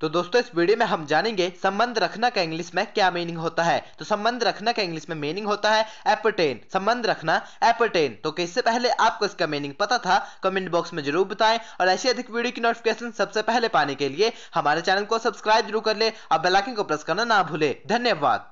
तो दोस्तों इस वीडियो में हम जानेंगे संबंध रखना का इंग्लिश में क्या मीनिंग होता है तो संबंध रखना का इंग्लिश में मीनिंग होता है एपरटेन संबंध रखना एपरटेन तो इससे पहले आपको इसका मीनिंग पता था कमेंट बॉक्स में जरूर बताएं और ऐसी अधिक वीडियो की नोटिफिकेशन सबसे पहले पाने के लिए हमारे चैनल को सब्सक्राइब जरूर कर ले और बेलाइकन को प्रेस करना ना भूले धन्यवाद